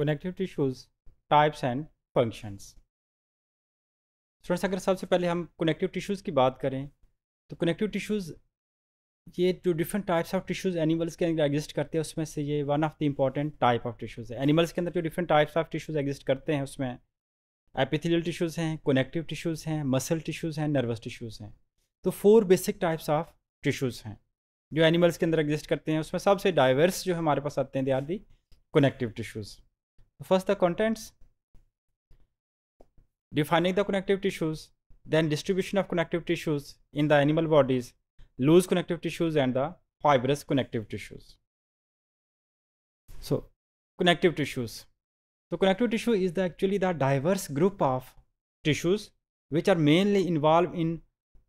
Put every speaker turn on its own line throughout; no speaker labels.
Connective tissues types and functions friends अगर सबसे पहले हम कनेक्टिव टिश्यूज़ की बात करें तो कनेक्टिव टिश्यूज़ ये जो different types of tissues animals के अंदर एग्जिस्ट करते हैं उसमें से ये one of the important type of tissues है एनिमल्स के अंदर जो different types of tissues exist करते हैं उसमें एपिथिलियल टिश्यूज़ हैं कनेक्टिव टिश्यूज़ हैं मसल टिश्यूज़ हैं नर्वस टिश्यूज़ हैं तो four basic types of tissues हैं जो एनिमल्स के अंदर एग्जिस्ट करते हैं उसमें सबसे डाइवर्स जो हमारे पास आते हैं they are the connective tissues First, the contents, defining the connective tissues, then distribution of connective tissues in the animal bodies, loose connective tissues and the fibrous connective tissues. So, connective tissues. So, connective tissue is the, actually the diverse group of tissues which are mainly involved in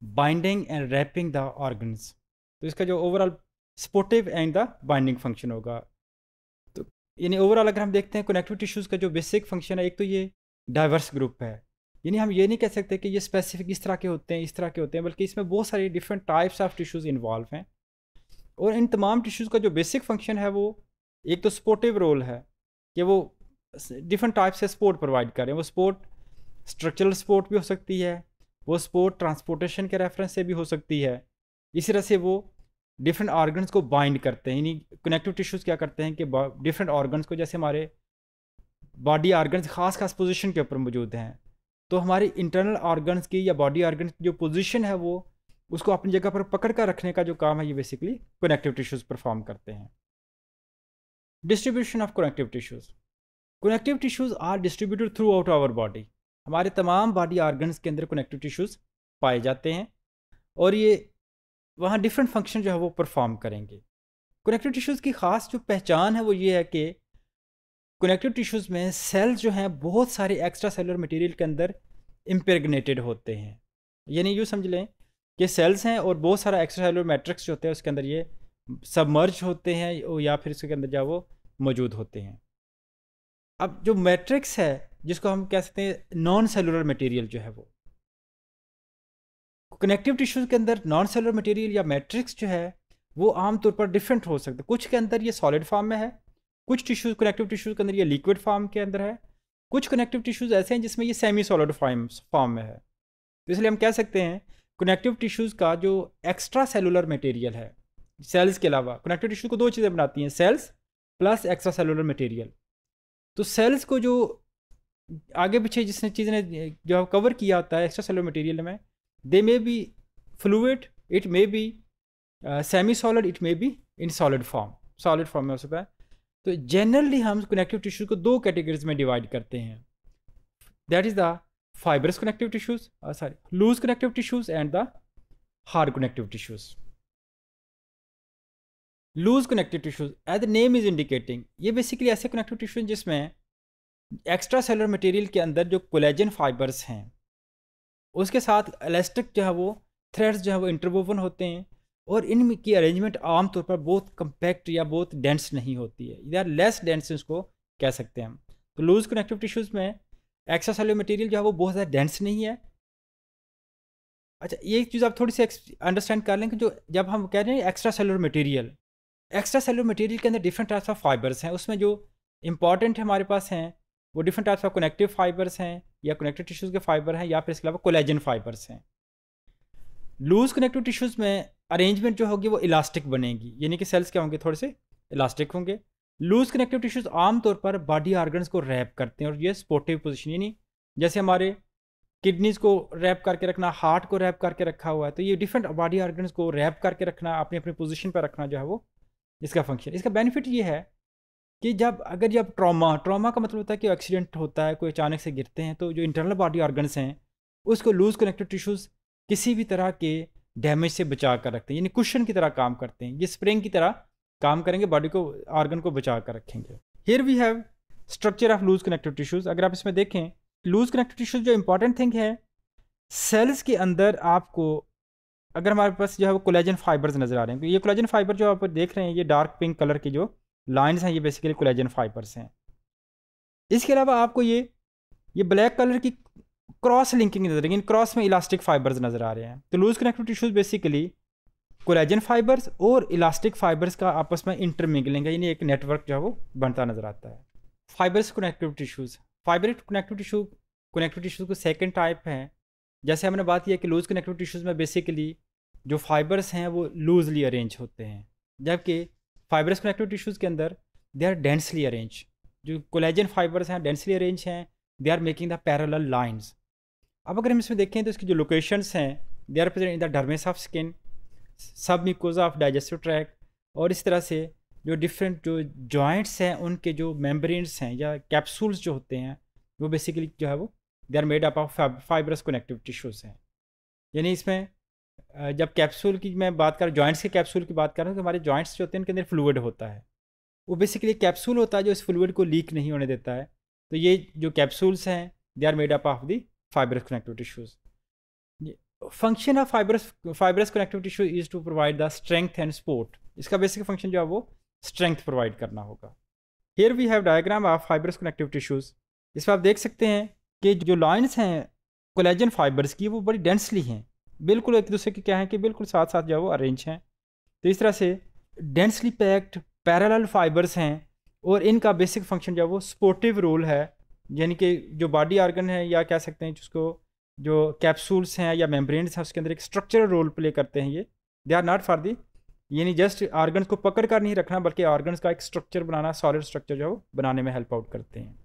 binding and wrapping the organs. So, इसका overall supportive and the binding function. Function यानी overall अगर हम देखते हैं connective tissues का जो basic function है एक तो ये डाइवर्स ग्रुप है यानी हम ये नहीं कह सकते कि ये स्पेसिफिक इस तरह के होते हैं इस तरह के होते हैं बल्कि इसमें बहुत सारे different types of tissues involve हैं और इन तमाम टिश्यूज़ का जो बेसिक फंक्शन है वो एक तो सपोर्टिव रोल है कि वो डिफरेंट टाइप्स से सपोर्ट प्रोवाइड करें वो सपोर्ट स्ट्रक्चरल सपोर्ट भी हो सकती है वो सपोर्ट ट्रांसपोर्टेशन के रेफरेंस से भी हो सकती है इसी तरह से वो डिफरेंट ऑर्गन्स को बाइंड करते हैं यानी कनेक्टिव टिश्यूज़ क्या करते हैं कि डिफरेंट ऑर्गन्स को जैसे हमारे बॉडी ऑर्गन्स खास खास पोजीशन के ऊपर मौजूद हैं तो हमारे इंटरनल ऑर्गन्स की या बॉडी ऑर्गन्स की जो पोजीशन है वो उसको अपनी जगह पर पकड़ कर रखने का जो काम है ये बेसिकली कनेक्टिव टिश्यूज़ परफॉर्म करते हैं distribution of connective tissues connective tissues are distributed throughout our body हमारे तमाम बॉडी ऑर्गन्स के अंदर कनेक्टिव टिश्यूज़ पाए जाते हैं और ये वहाँ डिफरेंट फंक्शन जो है वो परफॉर्म करेंगे कनेक्टिव टिश्यूज़ की ख़ास जो पहचान है वो ये है कि कनेक्टिव टिश्यूज़ में सेल्स जो हैं बहुत सारे एक्स्ट्रा सेलर मटेरियल के अंदर इम्पेगनेटेड होते हैं यानी यूँ समझ लें कि सेल्स हैं और बहुत सारा एक्स्ट्रा सेलर मैट्रिक्स जो होते हैं उसके अंदर ये सबमर्ज होते हैं या फिर उसके अंदर जो वो मौजूद होते हैं अब जो मैट्रिक्स है जिसको हम कह सकते हैं नॉन सेलुलर मटेरियल जो है वो कनेक्टिव टिश्यूज़ के अंदर नॉन सेलर मटेरियल या मैट्रिक्स जो है वो आमतौर पर डिफरेंट हो सकता है कुछ के अंदर ये सॉलिड फॉर्म में है कुछ टिश्यूज़ कनेक्टिव टिश्यूज़ के अंदर ये लिक्विड फॉर्म के अंदर है कुछ कनेक्टिव टिश्यूज़ ऐसे हैं जिसमें ये सेमी सॉलिड फॉर्म फॉर्म में है तो इसलिए हम कह सकते हैं कनेक्टिव टिश्यूज़ का जो एक्स्ट्रा सेलुलर मटेरियल है सेल्स के अलावा कनेक्टिव टिश्यू को दो चीज़ें बनाती हैं cells plus extra cellular material तो सेल्स को जो आगे पीछे जिसने चीज़ ने जो कवर किया होता है एक्स्ट्रा सेलुलर मटेरियल में they may be fluid it may be semi solid it may be in solid form solid form में हो सकता है तो जनरली हम कनेक्टिव टिश्यूज को दो कैटेगरीज में डिवाइड करते हैं that is the fibrous connective tissues sorry loose connective tissues and the hard connective tissues loose connective tissues as the name is indicating ये बेसिकली ऐसे कनेक्टिव टिश्यूज जिसमें extra cellular material के अंदर जो collagen fibres हैं उसके साथ elastic जो है वो थ्रेड्स जो है वो इंटरवोवन होते हैं और इन की अरेंजमेंट आमतौर पर बहुत कम्पैक्ट या बहुत डेंस नहीं होती है दे आर लेस डेंस उसको कह सकते हैं हम तो लूज कनेक्टिव टिश्यूज़ में एक्सासेलर मटेरियल जो है वो बहुत ज़्यादा डेंस नहीं है अच्छा ये चीज़ आप थोड़ी सी अंडरस्टैंड कर लें कि जो जब हम कह रहे हैं extra cellular material extra cellular material के अंदर डिफरेंट टाइप्स ऑफ फाइबर्स हैं उसमें जो इंपॉर्टेंट हमारे पास हैं वो different types of connective fibres हैं या कनेक्टिव टिश्यूज़ के फाइबर हैं या फिर इसके अलावा कोलेजन फाइबर्स हैं लूज़ कनेक्टिव टिश्यूज़ में अरेंजमेंट जो होगी वो इलास्टिक बनेगी यानी कि सेल्स क्या होंगे थोड़े से इलास्टिक होंगे लूज़ कनेक्टिव टिश्यूज़ आमतौर पर बॉडी ऑर्गन्स को रैप करते हैं और ये सपोर्टिव पोजिशन यानी जैसे हमारे किडनीज़ को रैप करके रखना हार्ट को रैप करके रखा हुआ है तो ये डिफरेंट बॉडी ऑर्गन्स को रैप करके रखना अपनी अपनी पोजिशन पर रखना जो है वो इसका फंक्शन इसका बेनिफिट ये है कि जब अगर जब ट्रॉमा ट्रॉमा का मतलब होता है कि एक्सीडेंट होता है कोई अचानक से गिरते हैं तो जो इंटरनल बॉडी ऑर्गन्स हैं उसको लूज कनेक्टेड टिश्यूज़ किसी भी तरह के डैमेज से बचा कर रखते हैं यानी कुशन की तरह काम करते हैं ये स्प्रिंग की तरह काम करेंगे बॉडी को ऑर्गन को बचा कर रखेंगे here we have structure of loose connective tissues अगर आप इसमें देखें लूज कनेक्टिव टिश्यूज़ जो इंपॉर्टेंट थिंग है सेल्स के अंदर आपको अगर हमारे पास जो है वो कोलेजन फाइबर्स नज़र आ रहे हैं ये कोलेजन फाइबर जो आप देख रहे हैं ये डार्क पिंक कलर के जो लाइन्स हैं ये बेसिकली कोलेजन फाइबर्स हैं इसके अलावा आपको ये ये ब्लैक कलर की क्रॉस लिंकिंग नजर आएगी इन क्रॉस में इलास्टिक फाइबर्स नज़र आ रहे हैं तो loose connective tissues basically collagen fibres और इलास्टिक फाइबर्स का आपस में इंटरमिंगलिंग है यानी एक नेटवर्क जो है वो बनता नज़र आता है fibres connective tissues fibre connective tissue connective tissues को सेकेंड टाइप हैं जैसे हमने बात की है कि लूज़ कनेक्टिव टिश्यूज़ में बेसिकली जो फाइबर्स हैं वो लूजली अरेंज होते हैं जबकि फाइबरस कनेक्टिव टिश्यूज़ के अंदर दे आर डेंसली अरेंज जो कोलेजन फाइबर्स हैं डेंसली अरेंज हैं they are making the parallel lines अब अगर हम इसमें देखें तो इसकी जो लोकेशंस हैं they are present in the dermis of skin submucosa of digestive tract और इस तरह से जो डिफरेंट जो जॉइंट्स हैं उनके जो मेम्ब्रेन्स हैं या कैप्सूल्स जो होते हैं वो बेसिकली जो है वो they are made up of fibrous connective tissues हैं यानी इसमें जब कैप्सूल की मैं बात कर जॉइंट्स के कैप्सूल की बात कर रहा हूँ तो हमारे जॉइंट्स जो होते हैं उनके अंदर फ्लूड होता है वो बेसिकली कैप्सूल होता है जो इस फ्लूड को लीक नहीं होने देता है तो ये जो कैप्सूल्स हैं they are made up of the fibrous connective tissues function of fibrous fibrous connective tissue is to provide the strength and support इसका बेसिक फंक्शन जो है वो स्ट्रेंथ प्रोवाइड करना होगा here we have diagram of fibrous connective tissues इसमें आप देख सकते हैं कि जो लाइन्स हैं कोलेजन फाइबर्स की वो बड़ी डेंसली हैं बिल्कुल एक दूसरे के क्या है कि बिल्कुल साथ साथ जो है वो अरेंज हैं तो इस तरह से डेंसली पैक्ड पैरल फाइबर्स हैं और इनका बेसिक फंक्शन जो है वो सपोर्टिव रोल है यानी कि जो बॉडी आर्गन है या कह सकते हैं जिसको जो कैप्सूल्स हैं या मेम्ब्रेन्स हैं उसके अंदर एक स्ट्रक्चरल रोल प्ले करते हैं ये they are not for the यानी जस्ट आर्गन को पकड़ कर नहीं रखना बल्कि आर्गन का एक स्ट्रक्चर बनाना सॉलिड स्ट्रक्चर जो है वो बनाने में हेल्प आउट करते हैं